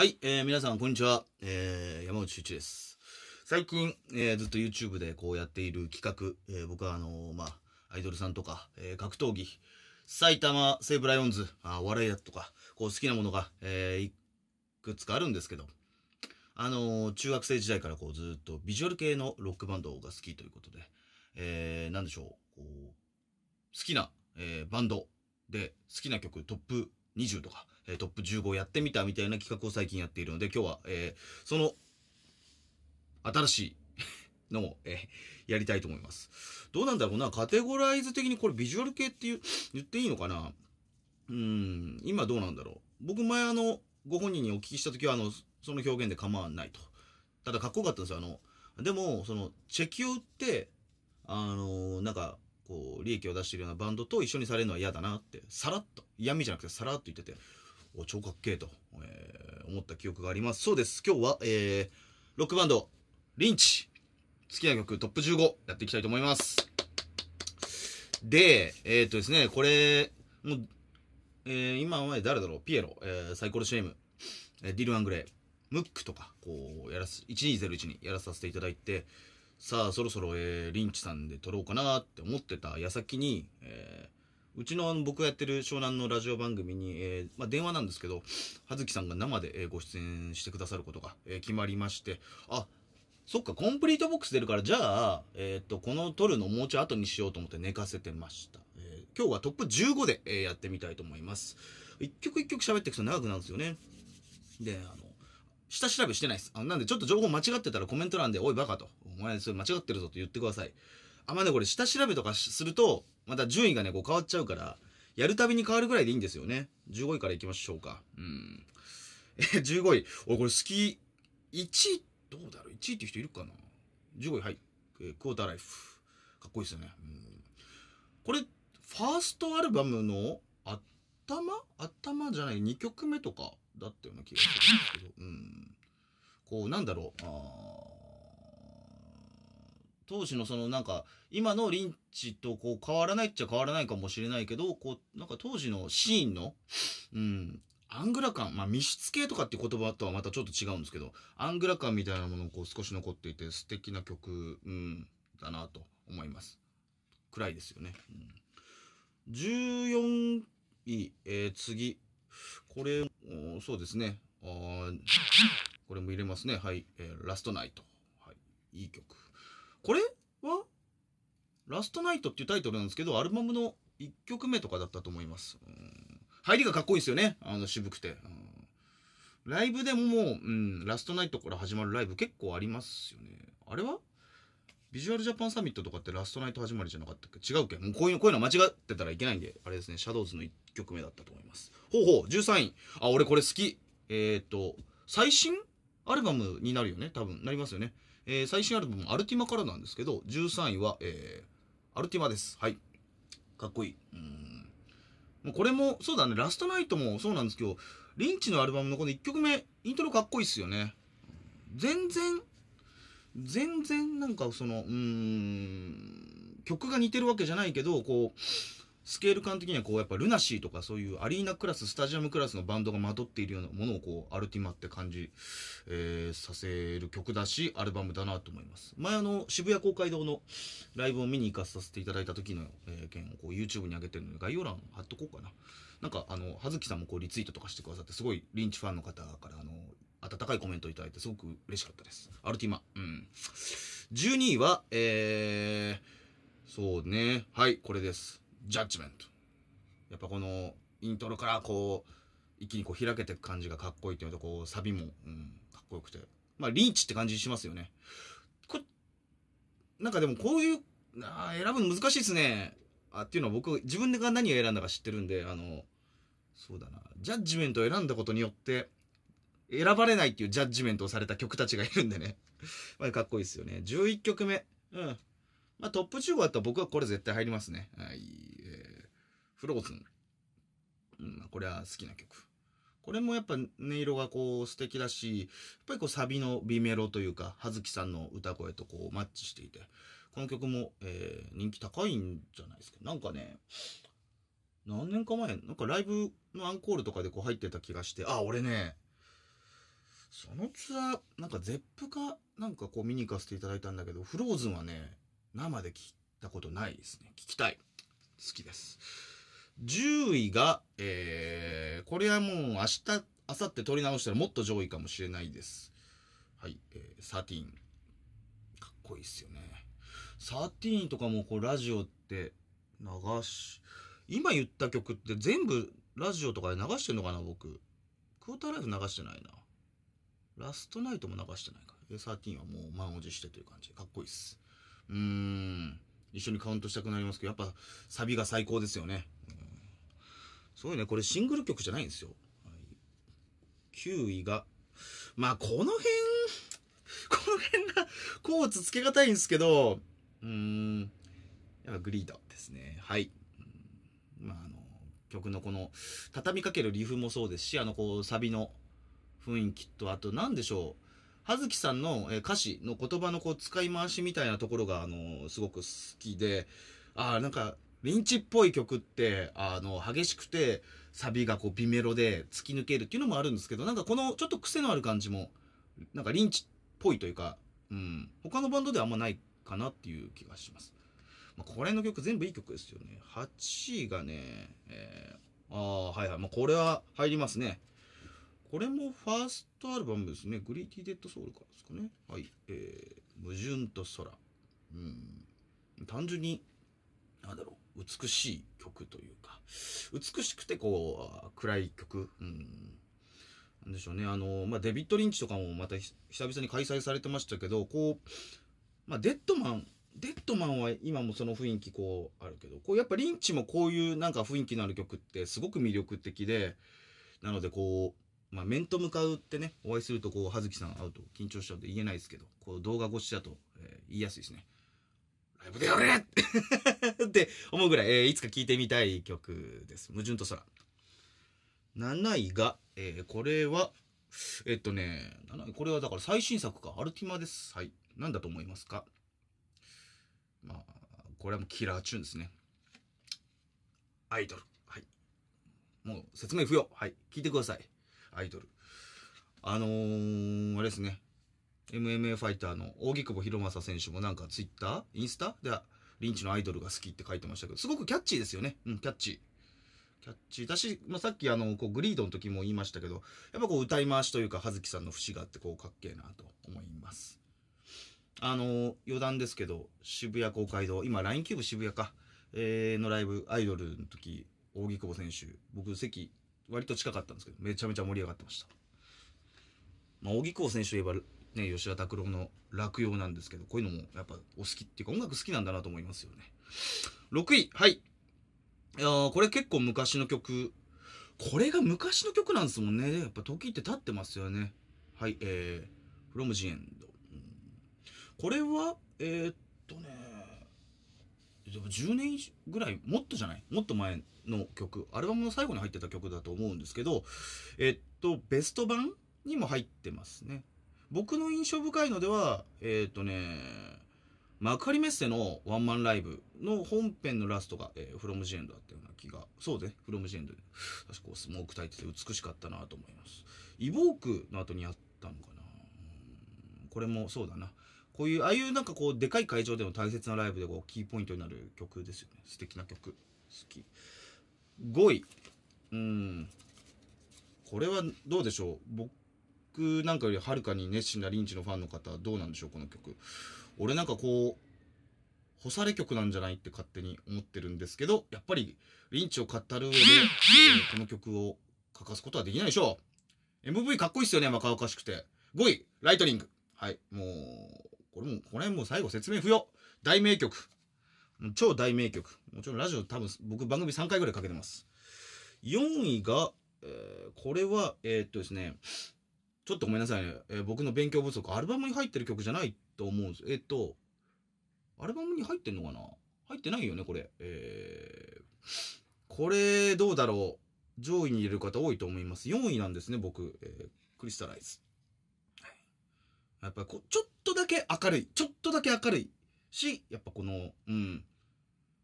はい、えー、皆さん、こんにちは。えー、山内一です。最近、えー、ずっと YouTube でこうやっている企画、えー、僕はあのー、まあ、アイドルさんとか、えー、格闘技、埼玉西武ライオンズ、あ笑いだとか、こう好きなものが、えー、いくつかあるんですけど、あのー、中学生時代からこうずっとビジュアル系のロックバンドが好きということで、えー、なんでしょう、こう、好きな、えー、バンドで好きな曲トップ20とか、えトップ15やってみたみたいな企画を最近やっているので、今日は、えー、その、新しい のを、えー、やりたいと思います。どうなんだろうな、カテゴライズ的にこれビジュアル系っていう言っていいのかなうん、今どうなんだろう。僕前あの、ご本人にお聞きした時は、あの、その表現で構わないと。ただかっこよかったんですよ、あの、でも、その、チェキを売って、あのー、なんか、こう、利益を出してるようなバンドと一緒にされるのは嫌だなって、さらっと、嫌味じゃなくてさらっと言ってて、お聴覚系えと、えー、思った記憶があります。そうです。今日は、えー、ロックバンド、リンチ。好きな曲トップ15やっていきたいと思います。で、えっ、とですね、これ、もう、えー、今まで誰だろうピエロ、えー、サイコロシェーム、えー、ディル・アングレイ、ムックとか、こう、やらす、1201にやらさせていただいて、さあ、そろそろ、えー、リンチさんで撮ろうかなって思ってた矢先に、えー、うちの僕がやってる湘南のラジオ番組に、えー、まあ、電話なんですけど、葉月さんが生で、えご出演してくださることが、え決まりまして、あ、そっか、コンプリートボックス出るから、じゃあ、えー、っと、この撮るのもうちょい後にしようと思って寝かせてました。えー、今日はトップ15で、えー、やってみたいと思います。一曲一曲喋っていくと長くなるんですよね。で、あの、下調べしてないです。あなんで、ちょっと情報間違ってたらコメント欄で、おいバカと、お前それ間違ってるぞと言ってください。あんまね、これ下調べとかすると、また順位がね、こう変わっちゃうから、やるたびに変わるぐらいでいいんですよね。15位からいきましょうか。うん。え、15位。お、これ好き。1位、どうだろう ?1 位って人いるかな ?15 位、はい。えー、クォーターライフ。かっこいいですよね。うん。これ、ファーストアルバムの頭頭じゃない、2曲目とかだったような気がするんですけど。うん。こう、なんだろう。あー当時のそのなんか、今のリンチとこう変わらないっちゃ変わらないかもしれないけど、こう、なんか当時のシーンの、うん、アングラ感、まあ密室系とかって言葉とはまたちょっと違うんですけど、アングラ感みたいなものをこう少し残っていて素敵な曲、うん、だなと思います。暗いですよね。うん、14位、えー、次。これ、そうですね。あこれも入れますね。はい。えー、ラストナイト。はい。いい曲。これはラストナイトっていうタイトルなんですけど、アルバムの1曲目とかだったと思います。入りがかっこいいですよね。あの、渋くて。うん、ライブでももう、うん、ラストナイトから始まるライブ結構ありますよね。あれはビジュアルジャパンサミットとかってラストナイト始まりじゃなかったっけ違うっけもうこういうの、こういうの間違ってたらいけないんで、あれですね、シャドウズの1曲目だったと思います。ほうほう、13位。あ、俺これ好き。えっ、と、最新アルバムになるよね多分、なりますよね。えー、最新アルバム、アルティマからなんですけど、13位は、えー、アルティマです。はい。かっこいい。うん。もうこれも、そうだね、ラストナイトもそうなんですけど、リンチのアルバムのこの1曲目、イントロかっこいいっすよね。全然、全然なんかその、うん、曲が似てるわけじゃないけど、こう、スケール感的にはこうやっぱルナシーとかそういうアリーナクラススタジアムクラスのバンドがまとっているようなものをこうアルティマって感じ、えー、させる曲だしアルバムだなと思います前あの渋谷公会堂のライブを見に行かさせていただいた時の、えー、件をこう YouTube に上げてるので概要欄貼っとこうかななんかあの葉月さんもこうリツイートとかしてくださってすごいリンチファンの方からあの温かいコメントいただいてすごく嬉しかったですアルティマうん12位はえー、そうねはいこれですジャッジメント。やっぱこのイントロからこう、一気にこう開けていく感じがかっこいいっていうのと、こう、サビも、うん、かっこよくて。まあ、リーチって感じしますよね。こなんかでもこういう、あ選ぶの難しいですね。あっていうのは僕、自分が何を選んだか知ってるんで、あの、そうだな、ジャッジメントを選んだことによって、選ばれないっていうジャッジメントをされた曲たちがいるんでね。まあ、かっこいいですよね。11曲目。うん。まあ、トップ15だったら僕はこれ絶対入りますね。はい。えー、フローズン。うん、まあ、これは好きな曲。これもやっぱ音色がこう素敵だし、やっぱりこうサビの B メロというか、葉月さんの歌声とこうマッチしていて、この曲も、えー、人気高いんじゃないですか。なんかね、何年か前、なんかライブのアンコールとかでこう入ってた気がして、あ、俺ね、そのツアー、なんかゼップか、なんかこう見に行かせていただいたんだけど、フローズンはね、生で聞いたことないですね。聞きたい。好きです。10位が、えー、これはもう明日、明後日取り直したらもっと上位かもしれないです。はい、えー、13。かっこいいっすよね。13とかもこうラジオって流し、今言った曲って全部ラジオとかで流してんのかな、僕。クォーターライフ流してないな。ラストナイトも流してないか。ら。1 3はもう満を持してという感じで、かっこいいっす。うん、一緒にカウントしたくなりますけど、やっぱサビが最高ですよね。うよすごいね、これシングル曲じゃないんですよ。はい、9位が、まあこの辺、この辺が、コーツつけがたいんですけど、うーん、やっぱグリードですね。はい。うん、まああの、曲のこの、畳みかけるリフもそうですし、あのこう、サビの雰囲気と、あと何でしょう、葉月さんの歌詞の言葉のこう使い回しみたいなところが、あの、すごく好きで、ああ、なんか、リンチっぽい曲って、あの、激しくて、サビがこう、ビメロで突き抜けるっていうのもあるんですけど、なんかこのちょっと癖のある感じも、なんかリンチっぽいというか、うん、他のバンドではあんまないかなっていう気がします。まあ、これの曲全部いい曲ですよね。8位がね、えー、ああ、はいはい。まあ、これは入りますね。これもファーストアルバムですね。グリーティーデッドソウルからですかね。はい。えー、矛盾と空。うん。単純に、なんだろう、美しい曲というか、美しくてこう、暗い曲。うん。なんでしょうね。あの、まあ、デビッド・リンチとかもまた久々に開催されてましたけど、こう、まあ、デッドマン、デッドマンは今もその雰囲気こうあるけど、こうやっぱリンチもこういうなんか雰囲気のある曲ってすごく魅力的で、なのでこう、まあ、面と向かうってね、お会いすると、こう、葉月さん会うと緊張しちゃうと言えないですけど、こう、動画越しだと、えー、言いやすいですね。ライブでやれ って思うぐらい、えー、いつか聴いてみたい曲です。矛盾と空。7位が、えー、これは、えっとね、これはだから最新作か、アルティマです。はい。何だと思いますかまあ、これはもうキラーチューンですね。アイドル。はい。もう説明不要。はい。聞いてください。アイドル。あのー、あれですね。MMA ファイターの大木久保博正選手もなんかツイッターインスタでリンチのアイドルが好きって書いてましたけど、すごくキャッチーですよね。うん、キャッチー。キャッチー。私、まあ、さっきあの、こう、グリードの時も言いましたけど、やっぱこう、歌い回しというか、葉月さんの節があって、こう、かっけえなと思います。あのー、余談ですけど、渋谷公会堂、今、LINE キューブ渋谷か、えー、のライブ、アイドルの時、大木久保選手、僕、席割と近かったんですけど、めちゃめちゃ盛り上がってました。まあ、荻久選手といえば、ね、吉田拓郎の落葉なんですけど、こういうのもやっぱお好きっていうか、音楽好きなんだなと思いますよね。6位、はい。いやこれ結構昔の曲。これが昔の曲なんですもんね。やっぱ時って経ってますよね。はい、えー、from the end。これは、えー、っとね、でも10年ぐらいもっとじゃないもっと前の曲アルバムの最後に入ってた曲だと思うんですけどえっとベスト版にも入ってますね僕の印象深いのではえっとね幕張メッセのワンマンライブの本編のラストが、えー、フロムジエンドだったような気が。そうね、フロムジエンドで。確かスモークタいてて美しかったなと思います。イボークの後にやったのかなこれもそうだな。こういうああいうなんかこうでかい会場での大切なライブでこうキーポイントになる曲ですよね素敵な曲好き5位うんこれはどうでしょう僕なんかよりはるかに熱心なリンチのファンの方はどうなんでしょうこの曲俺なんかこう干され曲なんじゃないって勝手に思ってるんですけどやっぱりリンチを語る上で、えー、この曲を欠かすことはできないでしょう MV かっこいいっすよね若々しくて5位ライトニングはいもうこれも、これもう最後説明不要。大名曲。超大名曲。もちろんラジオ多分僕番組3回ぐらいかけてます。4位が、えー、これは、えー、っとですね、ちょっとごめんなさいね、えー、僕の勉強不足。アルバムに入ってる曲じゃないと思うんです。えー、っと、アルバムに入ってんのかな入ってないよね、これ。えー、これどうだろう。上位にいる方多いと思います。4位なんですね、僕。えー、クリスタライズ。やっぱこちょっとだけ明るいちょっとだけ明るいしやっぱこのうん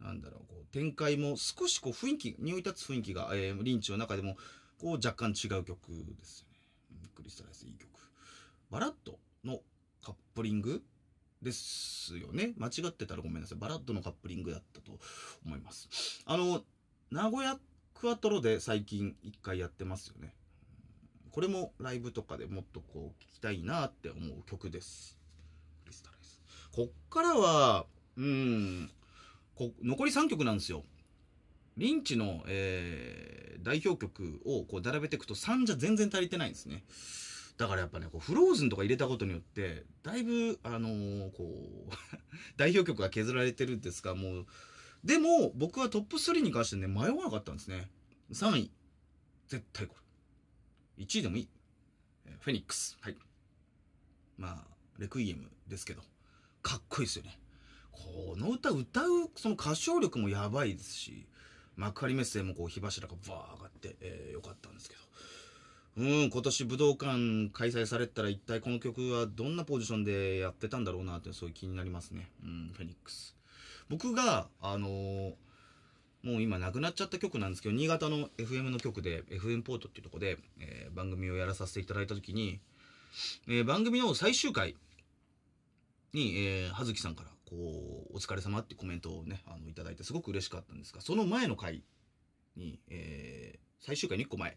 なんだろうこう展開も少しこう雰囲気匂い立つ雰囲気が、えー、リンチの中でもこう若干違う曲ですよねクリスタライズいい曲バラッドのカップリングですよね間違ってたらごめんなさいバラッドのカップリングだったと思いますあの名古屋クアトロで最近一回やってますよねこれもライブとかでもっとこう聴きたいなって思う曲ですこっからは、うん、こ残り3曲なんですよ。リンチの、えー、代表曲をこう並べていくと3じゃ全然足りてないんですね。だからやっぱね、こうフローズンとか入れたことによって、だいぶ、あのー、こう 代表曲が削られてるんですが、もう、でも僕はトップ3に関してね、迷わなかったんですね。3位、絶対これ。1位でもいい。フェニックス。はい。まあ、レクイエムですけど。かっこいいですよね。この歌歌うその歌唱力もやばいですし、幕張メッセもこう火柱がバー上がって、えー、よかったんですけど。うん、今年武道館開催されたら一体この曲はどんなポジションでやってたんだろうなってそういう気になりますね。うん、フェニックス。僕が、あのー、もう今なくなっちゃった曲なんですけど、新潟の FM の曲で、FM ポートっていうとこで、えー、番組をやらさせていただいた時に、えー、番組の最終回、に、えー、はさんから、こう、お疲れ様ってコメントをね、あの、いただいてすごく嬉しかったんですが、その前の回に、えー、最終回に1個前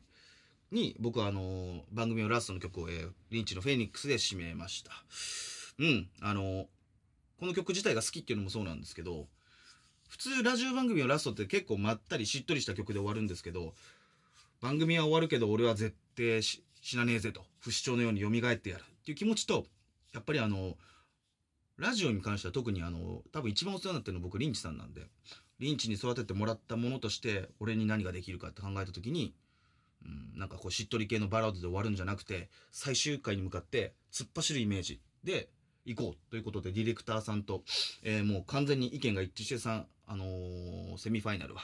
に、僕はあのー、番組のラストの曲を、えー、リンチのフェニックスで締めました。うん、あのー、この曲自体が好きっていうのもそうなんですけど、普通ラジオ番組のラストって結構まったりしっとりした曲で終わるんですけど、番組は終わるけど俺は絶対死なねえぜと、不死鳥のように蘇ってやるっていう気持ちと、やっぱりあのー、ラジオに関しては特にあの、多分一番お世話になってるの僕、リンチさんなんで、リンチに育ててもらったものとして、俺に何ができるかって考えた時に、うん、なんかこう、しっとり系のバラードで終わるんじゃなくて、最終回に向かって突っ走るイメージで行こうということで、ディレクターさんと、えー、もう完全に意見が一致してさん、あのー、セミファイナルは、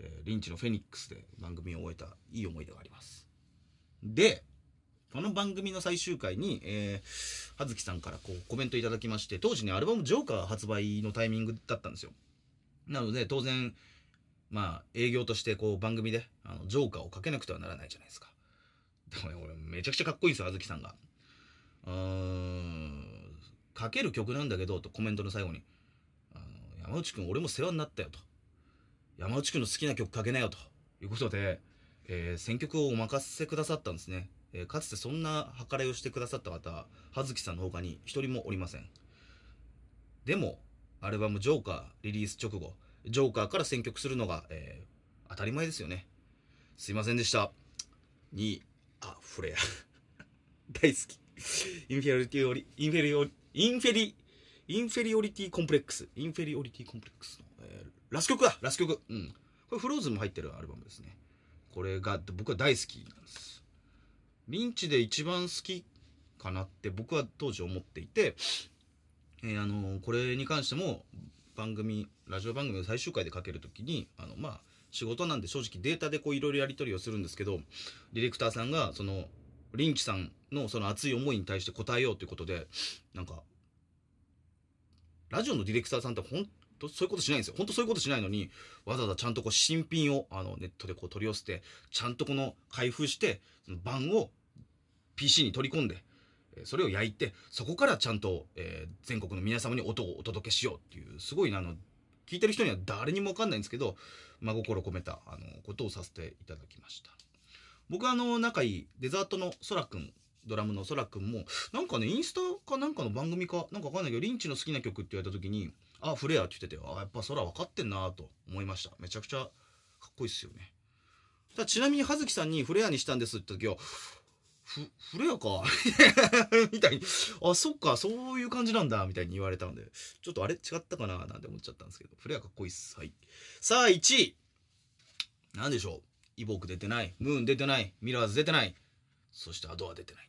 えー、リンチのフェニックスで番組を終えたいい思い出があります。で、この番組の最終回に、えー、葉月さんからこうコメントいただきまして、当時ね、アルバムジョーカー発売のタイミングだったんですよ。なので、当然、まあ、営業としてこう番組で、あの、ジョーカーをかけなくてはならないじゃないですか。でもね、俺、めちゃくちゃかっこいいんですよ、葉月さんが。うーん、かける曲なんだけど、とコメントの最後に、あの、山内くん、俺も世話になったよ、と。山内くんの好きな曲かけなよ、ということで、えー、選曲をお任せくださったんですね。えー、かつてそんな計らいをしてくださった方、葉月さんの他に一人もおりません。でも、アルバムジョーカーリリース直後、ジョーカーから選曲するのが、えー、当たり前ですよね。すいませんでした。に、あ、フレア。大好き。インフェリオリ、インフェリオリ、インフェリ、インフェリオリティコンプレックス。インフェリオリティコンプレックスの、えー、ラス曲だラス曲。うん。これフローズンも入ってるアルバムですね。これが僕は大好きなんです。リンチで一番好きかなって僕は当時思っていて、えー、あのー、これに関しても番組ラジオ番組の最終回でかけるときにあのまあ仕事なんで正直データでこういろいろやり取りをするんですけどディレクターさんがそのリンチさんのその熱い思いに対して答えようということでなんかラジオのディレクターさんって本当そういうことしないんですよ本当そういうことしないのにわざわざちゃんとこう新品をあのネットでこう取り寄せてちゃんとこの開封してその番を PC に取り込んで、それを焼いて、そこからちゃんと、えー、全国の皆様に音をお届けしようっていう、すごいあの、聞いてる人には誰にもわかんないんですけど、真心込めた、あの、ことをさせていただきました。僕はあの、仲いいデザートのそらくん、ドラムのそらくんも、なんかね、インスタかなんかの番組か、なんかわかんないけど、リンチの好きな曲って言われた時に、あ、フレアって言ってて、あ、やっぱ空分かってんなと思いました。めちゃくちゃかっこいいっすよね。ただちなみに、葉月さんにフレアにしたんですって時は、ふ、ふれやか みたいに、あ、そっか、そういう感じなんだ、みたいに言われたので、ちょっとあれ違ったかな、なんて思っちゃったんですけど、ふれやかっこいいっす。はい。さあ、1位。なんでしょう。イボーク出てない。ムーン出てない。ミラーズ出てない。そしてアドは出てない。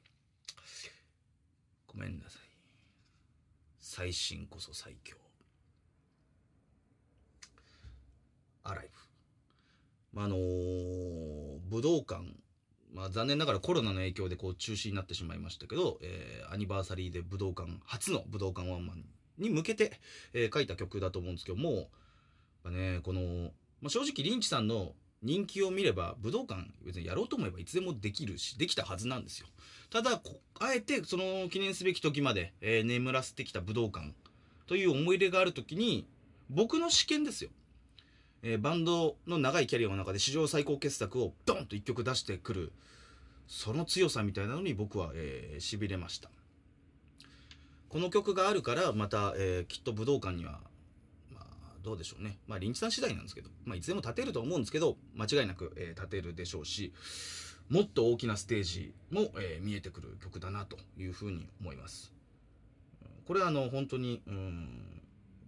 ごめんなさい。最新こそ最強。アライブ。まあ、あのー、武道館まあ、残念ながらコロナの影響でこう中止になってしまいましたけど、えー、アニバーサリーで武道館、初の武道館ワンマンに向けて、えー、書いた曲だと思うんですけども、まあ、ね、この、まあ、正直リンチさんの人気を見れば武道館別にやろうと思えばいつでもできるしできたはずなんですよただあえてその記念すべき時まで、えー、眠らせてきた武道館という思い入れがある時に僕の試験ですよえー、バンドの長いキャリアの中で史上最高傑作をドンと1曲出してくるその強さみたいなのに僕は、えー、痺れましたこの曲があるからまた、えー、きっと武道館には、まあ、どうでしょうねまあリンさん次第なんですけど、まあ、いつでも立てると思うんですけど間違いなく、えー、立てるでしょうしもっと大きなステージも、えー、見えてくる曲だなというふうに思いますこれはあの本当にうん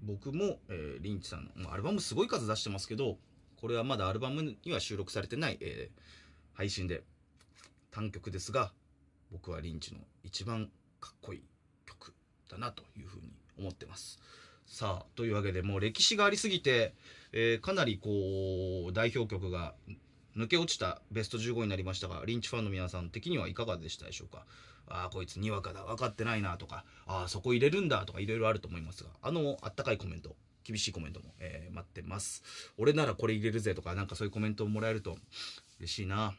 僕も、えー、リンチさんの、アルバムすごい数出してますけど、これはまだアルバムには収録されてない、えー、配信で、単曲ですが、僕はリンチの一番かっこいい曲だなというふうに思ってます。さあ、というわけでもう歴史がありすぎて、えー、かなりこう、代表曲が抜け落ちたベスト15になりましたが、リンチファンの皆さん的にはいかがでしたでしょうか。ああこいつにわかだ分かってないなとかああそこ入れるんだとかいろいろあると思いますがあのあったかいコメント厳しいコメントも、えー、待ってます俺ならこれ入れるぜとかなんかそういうコメントをもらえると嬉しいな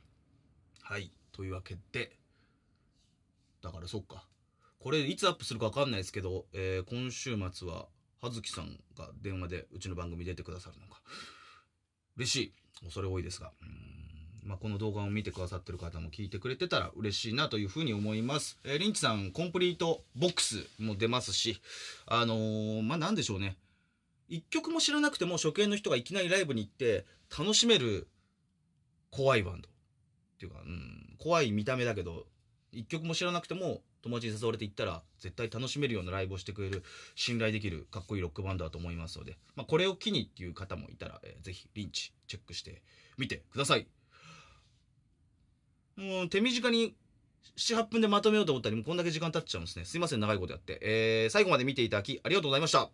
はいというわけでだからそっかこれいつアップするか分かんないですけど、えー、今週末は葉月さんが電話でうちの番組出てくださるのか嬉しい恐れ多いですがうんまあ、この動画を見てくださってる方も聞いてくれてたら嬉しいなというふうに思います。えー、リンチさん、コンプリートボックスも出ますし、あのー、まあ、なんでしょうね。一曲も知らなくても初見の人がいきなりライブに行って楽しめる怖いバンド。っていうか、うん、怖い見た目だけど、一曲も知らなくても友達に誘われて行ったら絶対楽しめるようなライブをしてくれる信頼できるかっこいいロックバンドだと思いますので、まあ、これを機にっていう方もいたら、えー、ぜひリンチチェックしてみてください。もう手短に7、8分でまとめようと思ったり、もうこんだけ時間経っちゃうんですね。すいません、長いことやって。えー、最後まで見ていただき、ありがとうございました。